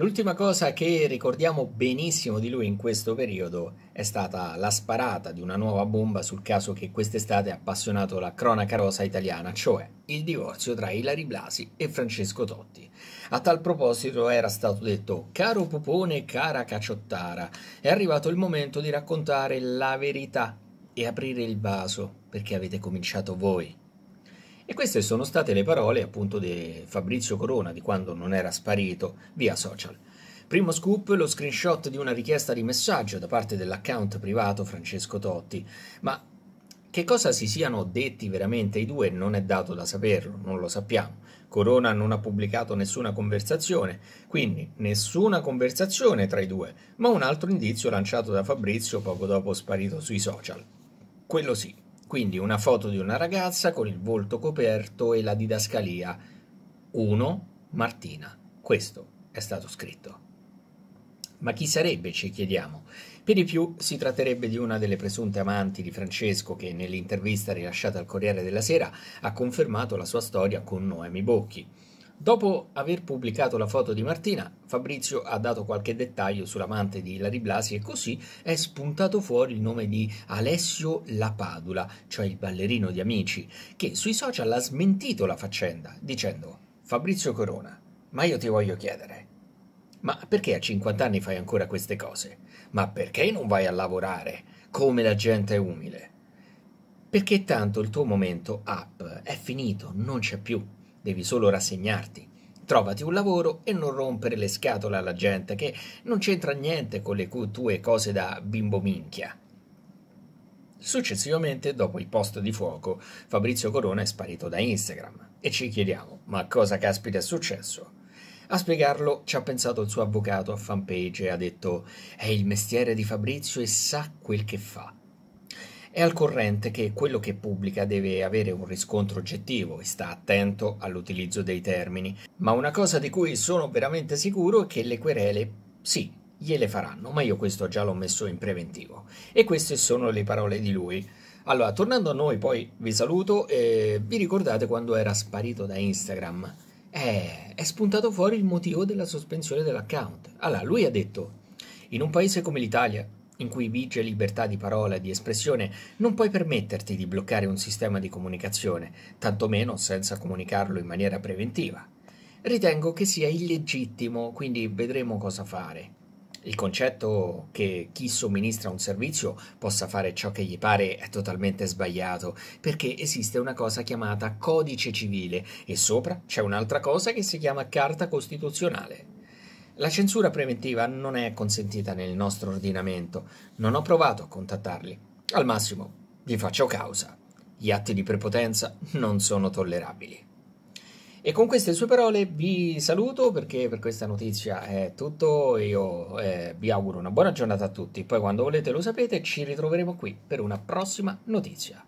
L'ultima cosa che ricordiamo benissimo di lui in questo periodo è stata la sparata di una nuova bomba sul caso che quest'estate ha appassionato la cronaca rosa italiana, cioè il divorzio tra Ilari Blasi e Francesco Totti. A tal proposito era stato detto caro Pupone, cara caciottara, è arrivato il momento di raccontare la verità e aprire il vaso perché avete cominciato voi e queste sono state le parole appunto di Fabrizio Corona di quando non era sparito via social. Primo scoop, lo screenshot di una richiesta di messaggio da parte dell'account privato Francesco Totti, ma che cosa si siano detti veramente i due non è dato da saperlo, non lo sappiamo. Corona non ha pubblicato nessuna conversazione, quindi nessuna conversazione tra i due, ma un altro indizio lanciato da Fabrizio poco dopo sparito sui social. Quello sì, quindi una foto di una ragazza con il volto coperto e la didascalia 1 Martina. Questo è stato scritto. Ma chi sarebbe, ci chiediamo. Per di più si tratterebbe di una delle presunte amanti di Francesco che nell'intervista rilasciata al Corriere della Sera ha confermato la sua storia con Noemi Bocchi. Dopo aver pubblicato la foto di Martina, Fabrizio ha dato qualche dettaglio sull'amante di Ilari Blasi e così è spuntato fuori il nome di Alessio Lapadula, cioè il ballerino di Amici, che sui social ha smentito la faccenda dicendo Fabrizio Corona, ma io ti voglio chiedere, ma perché a 50 anni fai ancora queste cose? Ma perché non vai a lavorare? Come la gente umile? Perché tanto il tuo momento up è finito, non c'è più. Devi solo rassegnarti. Trovati un lavoro e non rompere le scatole alla gente che non c'entra niente con le tue cose da bimbo minchia. Successivamente, dopo il posto di fuoco, Fabrizio Corona è sparito da Instagram e ci chiediamo: ma cosa caspita è successo? A spiegarlo ci ha pensato il suo avvocato a fanpage e ha detto: È il mestiere di Fabrizio e sa quel che fa è al corrente che quello che pubblica deve avere un riscontro oggettivo e sta attento all'utilizzo dei termini, ma una cosa di cui sono veramente sicuro è che le querele, sì, gliele faranno, ma io questo già l'ho messo in preventivo. E queste sono le parole di lui. Allora, tornando a noi, poi vi saluto. Eh, vi ricordate quando era sparito da Instagram? Eh, è spuntato fuori il motivo della sospensione dell'account. Allora, lui ha detto, in un paese come l'Italia, in cui vige libertà di parola e di espressione, non puoi permetterti di bloccare un sistema di comunicazione, tantomeno senza comunicarlo in maniera preventiva. Ritengo che sia illegittimo, quindi vedremo cosa fare. Il concetto che chi somministra un servizio possa fare ciò che gli pare è totalmente sbagliato, perché esiste una cosa chiamata codice civile e sopra c'è un'altra cosa che si chiama carta costituzionale. La censura preventiva non è consentita nel nostro ordinamento. Non ho provato a contattarli. Al massimo, vi faccio causa. Gli atti di prepotenza non sono tollerabili. E con queste sue parole vi saluto perché per questa notizia è tutto. Io eh, vi auguro una buona giornata a tutti. Poi quando volete lo sapete, ci ritroveremo qui per una prossima notizia.